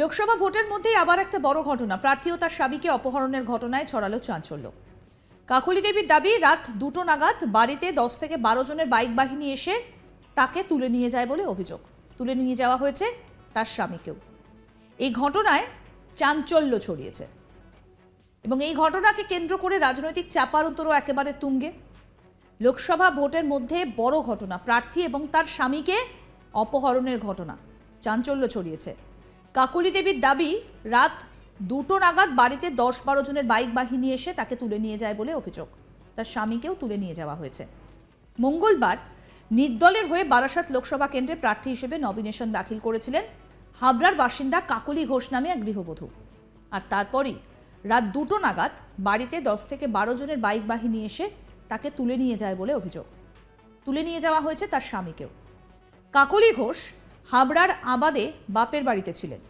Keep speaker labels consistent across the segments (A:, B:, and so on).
A: লোকসভা ভোটের মধ্যেই আবার একটা বড় ঘটনা প্রার্থী ও তার স্বামীকে অপহরণের ঘটনায় ছড়ালো চাঞ্চল্য কাকুলি দেবীর দাবি রাত দুটো নাগাদ বাড়িতে দশ থেকে বারো জনের বাইক বাহিনী এসে তাকে তুলে নিয়ে যায় বলে অভিযোগ তুলে নিয়ে যাওয়া হয়েছে তার স্বামীকেও এই ঘটনায় চাঞ্চল্য ছড়িয়েছে এবং এই ঘটনাকে কেন্দ্র করে রাজনৈতিক চাপারন্তরও একেবারে তুঙ্গে লোকসভা ভোটের মধ্যে বড় ঘটনা প্রার্থী এবং তার স্বামীকে অপহরণের ঘটনা চাঞ্চল্য ছড়িয়েছে কাকলি দেবীর দাবি রাত দুটো নাগাদ বাড়িতে দশ বারো জনের বাইক বাহিনী এসে তাকে তুলে নিয়ে যায় বলে অভিযোগ তার স্বামীকেও তুলে নিয়ে যাওয়া হয়েছে মঙ্গলবার নির্দলের হয়ে বারাসাত লোকসভা কেন্দ্রে প্রার্থী হিসেবে নমিনেশন দাখিল করেছিলেন হাবড়ার বাসিন্দা কাকলি ঘোষ নামে এক গৃহবধূ আর তারপরই রাত দুটো নাগাদ বাড়িতে দশ থেকে বারো জনের বাইক বাহিনী এসে তাকে তুলে নিয়ে যায় বলে অভিযোগ তুলে নিয়ে যাওয়া হয়েছে তার স্বামীকেও কাকলি ঘোষ হাবড়ার আবাদে বাপের বাড়িতে ছিলেন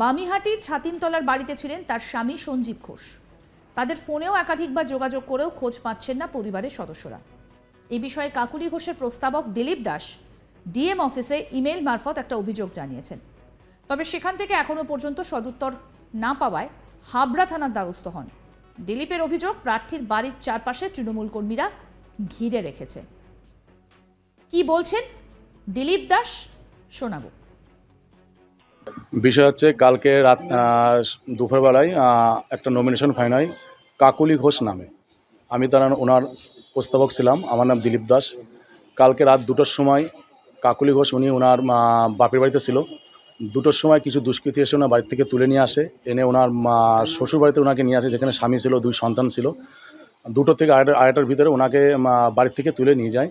A: বামিহাটির ছাতিমতলার বাড়িতে ছিলেন তার স্বামী সঞ্জীব ঘোষ তাদের ফোনেও একাধিকবার যোগাযোগ করেও খোঁজ পাচ্ছেন না পরিবারের সদস্যরা এ বিষয়ে কাকুলি ঘোষের প্রস্তাবক দিলীপ দাস ডিএম অফিসে ইমেল মারফত একটা অভিযোগ জানিয়েছেন তবে সেখান থেকে এখনও পর্যন্ত সদুত্তর না পাওয়ায় হাবড়া থানার দ্বারস্থ হন দিলীপের অভিযোগ প্রার্থীর বাড়ির চারপাশে তৃণমূল কর্মীরা ঘিরে রেখেছে কি বলছেন দিলীপ দাস শোনাব
B: বিষয় হচ্ছে কালকে রাত দুপুরবেলায় একটা নমিনেশন ফাইন হয় কাকুলি ঘোষ নামে আমি তার ওনার প্রস্তাবক ছিলাম আমার নাম দিলীপ দাস কালকে রাত দুটোর সময় কাকুলি ঘোষ উনি ওনার বাপের বাড়িতে ছিল দুটোর সময় কিছু দুষ্কৃতি এসে ওনার বাড়ি থেকে তুলে নিয়ে আসে এনে ওনার শ্বশুর বাড়িতে ওনাকে নিয়ে আসে যেখানে স্বামী ছিল দুই সন্তান ছিল দুটো থেকে আড়াইটার ভিতরে ওনাকে বাড়ির থেকে তুলে নিয়ে যায়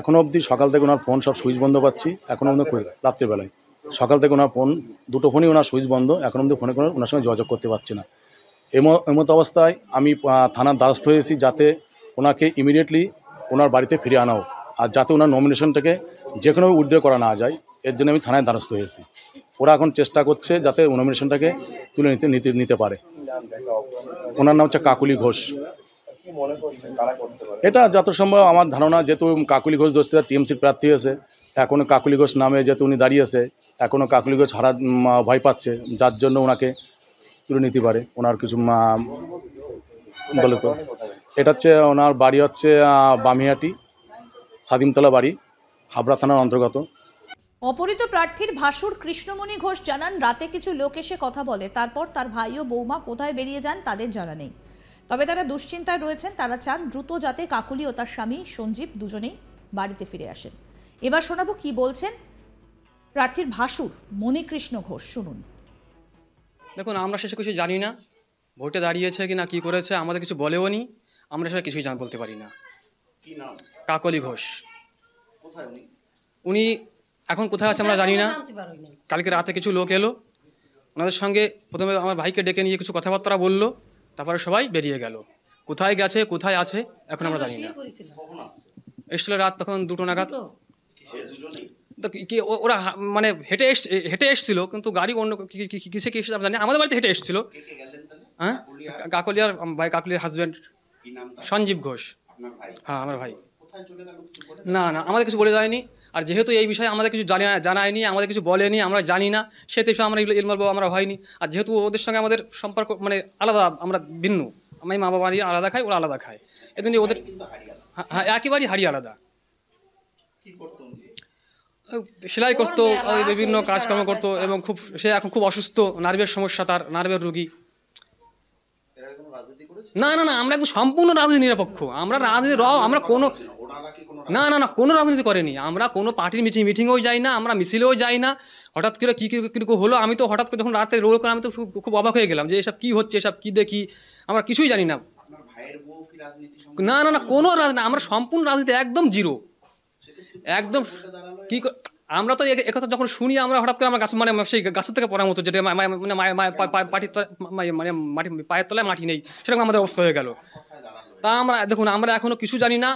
B: এখনও অবধি সকাল থেকে ওনার ফোন সব সুইচ বন্ধ পাচ্ছি এখনও অবধি রাত্রিবেলায় সকাল থেকে ওনার ফোন দুটো ফোনই ওনার সুইচ বন্ধ এখন অবধি ফোনে কোনো ওনার সঙ্গে যোগাযোগ করতে পারছি না এম এমত অবস্থায় আমি থানার দ্বারস্থ হয়েছি যাতে ওনাকে ইমিডিয়েটলি ওনার বাড়িতে ফিরে আনা হোক আর যাতে ওনার নমিনেশনটাকে যে কোনো উইড্র করা না যায় এর জন্য আমি থানায় দ্বারস্থ হয়েছি ওরা এখন চেষ্টা করছে যাতে নমিনেশনটাকে তুলে নিতে নিতে নিতে পারে ওনার নাম হচ্ছে কাকুলি ঘোষ এটা যত সম্ভব আমার ধারণা যেহেতু কাকুলি ঘোষ দোস্তিদার টিএমসির প্রার্থী আছে এখনও কাকুলি ঘোষ নামে যেহেতু উনি দাঁড়িয়ে আছে এখনও কাকুলি ঘোষ হারা ভয় পাচ্ছে যার জন্য ওনাকে তুলে নিতে পারে ওনার কিছু তো এটা হচ্ছে ওনার বাড়ি হচ্ছে বামিহাটি স্বাধীনতলা বাড়ি হাবড়া থানার অন্তর্গত
A: অপরিত প্রার্থীর ভাসুর কৃষ্ণমণি ঘোষ জানান রাতে কিছু লোক এসে কথা বলে তারপর তার ভাই ও বৌমা কোথায় বেরিয়ে যান তাদের জানা নেই তবে তারা দুশ্চিন্তায় রয়েছেন তারা চান দ্রুত যাতে কাকুলি ও তার স্বামী সঞ্জীব দুজনেই বাড়িতে ফিরে আসেন এবার শোনাবো কি বলছেন প্রার্থীর ভাসুর মণিকৃষ্ণ ঘোষ শুনুন
C: দেখুন আমরা সেসব কিছু জানি না ভোটে দাঁড়িয়েছে কি না কী করেছে আমাদের কিছু বলেও নি আমরা সেটা কিছুই জান বলতে পারি না কাকলি ঘোষ উনি এখন কোথায় আছে আমরা জানি না কালকে রাতে কিছু লোক এলো ওনাদের সঙ্গে প্রথমে আমার ভাইকে ডেকে নিয়ে কিছু কথাবার্তা বললো তারপরে সবাই বেরিয়ে গেল কোথায় গেছে কোথায় আছে এখন আমরা জানি না এসছিল রাত তখন দুটো নাগাদ কি ওরা মানে হেঁটে এস হেঁটে এসছিল কিন্তু গাড়ি অন্য কিসে কি এসেছিল জানি আমাদের বাড়িতে হেঁটে এসছিল হ্যাঁ কাকলিয়ার ভাই কাকলিয়ার হাজব্যান্ড সঞ্জীব ঘোষ হ্যাঁ আমার ভাই না না আমাদের কিছু বলে যায়নি আর যেহেতু এই বিষয়ে আমাদের কিছু জানি জানায়নি আমাদের কিছু বলেনি আমরা জানি না সেহেতু সব আমরা এগুলো ইলমালবো আমরা হয়নি আর যেহেতু ওদের সঙ্গে আমাদের সম্পর্ক মানে আলাদা আমরা ভিন্ন আমি মা বাবা ইয়ে আলাদা খাই ওরা আলাদা খায় জন্য ওদের হ্যাঁ, হ্যাঁ একেবারেই হারি আলাদা সেলাই করতো বিভিন্ন কাজকর্ম করতো এবং খুব সে এখন খুব অসুস্থ নার্ভের সমস্যা তার নার্ভের রুগী না না না আমরা একদম সম্পূর্ণ রাজনীতি নিরপেক্ষ আমরা রাজনীতি আমরা কোনো না না না কোনো রাজনীতি করেনি আমরা কোনো পার্টির মিটিং মিটিংয়েও যাই না আমরা মিছিলেও যাই না হঠাৎ করে কী কীরকম হলো আমি তো হঠাৎ করে যখন রাতে রোল করে আমি তো খুব অবাক হয়ে গেলাম যে এসব কী হচ্ছে এসব কী দেখি আমরা কিছুই জানি না না না না কোনো রাজনীতি আমরা সম্পূর্ণ রাজনীতি একদম জিরো একদম কী আমরা তো একথা যখন শুনি আমরা হঠাৎ করে আমার গাছ মানে, মানে সেই গাছের থেকে পড়ার মতো যেটা মানে পাটির মানে মাটি পায়ের তলায় মাটি নেই সেরকম আমাদের অবস্থা হয়ে গেল তা আমরা দেখুন আমরা এখনও কিছু জানি না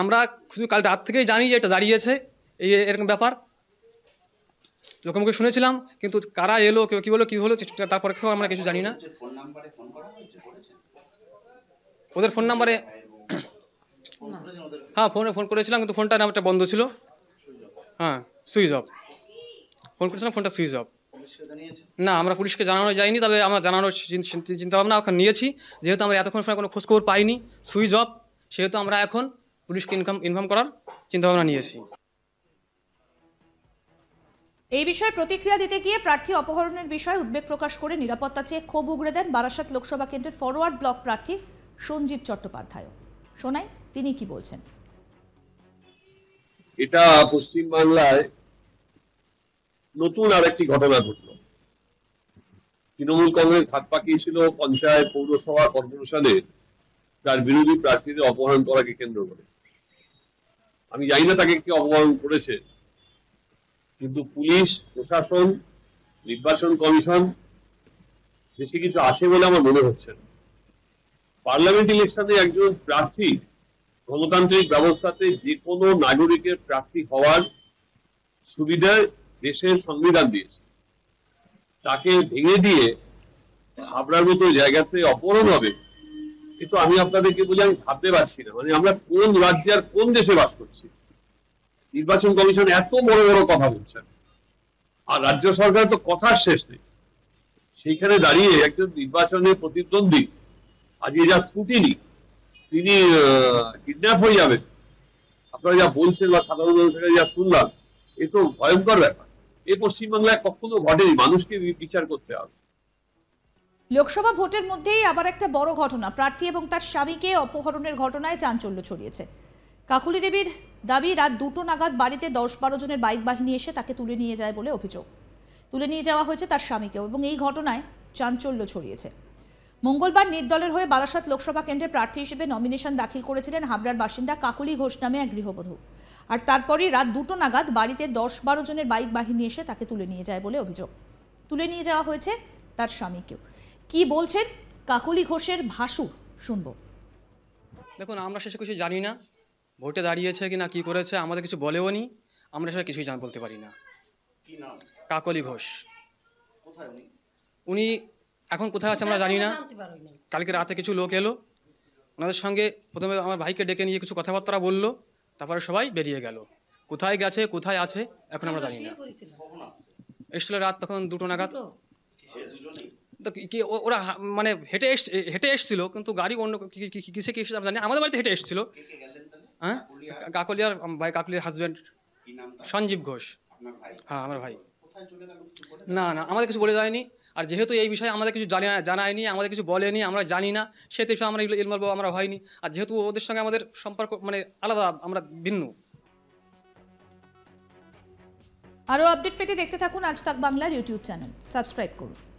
C: আমরা শুধু কাল রাত থেকেই জানি যে এটা দাঁড়িয়েছে এই এরকম ব্যাপার লোকের মুখে শুনেছিলাম কিন্তু কারা এলো কেউ কী বলো কী হলো তারপরে আমরা কিছু জানি না ওদের ফোন নাম্বারে হ্যাঁ ফোনে ফোন করেছিলাম কিন্তু ফোনটা নামটা বন্ধ ছিল হ্যাঁ সুইচ অফ ফোন করেছিলাম ফোনটা সুইচ অফ না আমরা পুলিশকে জানানো যায়নি তবে আমরা জানানোর চিন্তাভাবনা এখন নিয়েছি যেহেতু আমরা এতক্ষণ সময় কোনো খোঁজখবর পাইনি সুইচ অফ সেহেতু আমরা এখন পুলিশকে ইনকাম ইনফর্ম করার চিন্তাভাবনা নিয়েছি
A: এই বিষয়ে প্রতিক্রিয়া দিতে গিয়ে প্রার্থী অপহরণের বিষয়ে উদ্বেগ প্রকাশ করে নিরাপত্তা চেয়ে ক্ষোভ উগড়ে দেন বারাসাত লোকসভা কেন্দ্রের ফরওয়ার্ড ব্লক প্রার্থী সঞ্জীব চট্টোপাধ্যায় শোনাই তিনি কি বলছেন
D: এটা পশ্চিম বাংলায় নতুন আর একটি ঘটনা ঘটল তৃণমূল কংগ্রেস হাত পাকিয়েছিল পঞ্চায়েত পৌরসভা কর্পোরেশনে তার বিরোধী প্রার্থীদের অপহরণ করাকে কেন্দ্র করে আমি জানি না তাকে কি অপমান করেছে কিন্তু পুলিশ প্রশাসন নির্বাচন কমিশন বেশি কিছু আছে বলে আমার মনে হচ্ছে না পার্লামেন্ট ইলেকশনে একজন প্রার্থী গণতান্ত্রিক ব্যবস্থাতে যে কোনো নাগরিকের প্রার্থী হওয়ার সুবিধা দেশের সংবিধান দিয়েছে তাকে ভেঙে দিয়ে আপনার মতো জায়গাতে অপহরণ হবে কিন্তু আমি আপনাদেরকে বলি আমি ভাবতে পারছি না মানে আমরা কোন রাজ্যে আর কোন দেশে বাস করছি নির্বাচন কমিশন এত বড় বড় কথা বলছেন আর রাজ্য সরকার তো কথার শেষ নেই সেইখানে দাঁড়িয়ে একজন নির্বাচনে প্রতিদ্বন্দ্বী আজকে যা স্কুটিনি তিনি কিডন্যাপ হয়ে যাবেন আপনারা যা বলছেন বা সাধারণ মানুষের যা শুনলাম এ তো ভয়ঙ্কর ব্যাপার এ পশ্চিমবাংলায় কখনো ঘটেনি মানুষকে বিচার করতে হবে
A: লোকসভা ভোটের মধ্যেই আবার একটা বড় ঘটনা প্রার্থী এবং তার স্বামীকে অপহরণের ঘটনায় চাঞ্চল্য ছড়িয়েছে কাকুলি দেবীর দাবি রাত দুটো নাগাদ বাড়িতে দশ বারো জনের বাইক বাহিনী এসে তাকে তুলে নিয়ে যায় বলে অভিযোগ তুলে নিয়ে যাওয়া হয়েছে তার স্বামীকেও এবং এই ঘটনায় চাঞ্চল্য ছড়িয়েছে মঙ্গলবার নির্দলের হয়ে বারাসাত লোকসভা কেন্দ্রে প্রার্থী হিসেবে নমিনেশন দাখিল করেছিলেন হাবড়ার বাসিন্দা কাকুলি ঘোষ নামে এক গৃহবধূ আর তারপরে রাত দুটো নাগাদ বাড়িতে দশ বারো জনের বাইক বাহিনী এসে তাকে তুলে নিয়ে যায় বলে অভিযোগ তুলে নিয়ে যাওয়া হয়েছে তার স্বামীকেও কি বলছেন কাকলি ঘোষের ভাসু শুনবো
C: দেখুন আমরা সেসব কিছু জানি না ভোটে দাঁড়িয়েছে কি না কী করেছে আমাদের কিছু বলেও নি আমরা সেটা কিছুই জান বলতে পারি না কাকলি ঘোষ উনি এখন কোথায় আছে আমরা জানি না কালকে রাতে কিছু লোক এলো ওনাদের সঙ্গে প্রথমে আমার ভাইকে ডেকে নিয়ে কিছু কথাবার্তা বললো তারপরে সবাই বেরিয়ে গেল কোথায় গেছে কোথায় আছে এখন আমরা জানি না এসছিল রাত তখন দুটো নাগাদ ওরা মানে হেঁটে এসছে হেঁটে এসছিল কিন্তু গাড়ি অন্য কিসে কি এসেছিল জানি আমাদের বাড়িতে হেঁটে এসছিল হ্যাঁ কাকলিয়ার ভাই কাকলিয়ার হাজব্যান্ড সঞ্জীব ঘোষ হ্যাঁ আমার ভাই না না আমাদের কিছু বলে যায়নি আর যেহেতু এই বিষয়ে আমাদের কিছু জানা জানায়নি আমাদের কিছু বলেনি আমরা জানি না সে সেহেতু আমরা এগুলো ইলমালবাবু আমরা হয়নি আর যেহেতু ওদের সঙ্গে আমাদের সম্পর্ক মানে আলাদা আমরা ভিন্ন
A: আরও আপডেট পেতে দেখতে থাকুন আজ তাক বাংলার ইউটিউব চ্যানেল সাবস্ক্রাইব করুন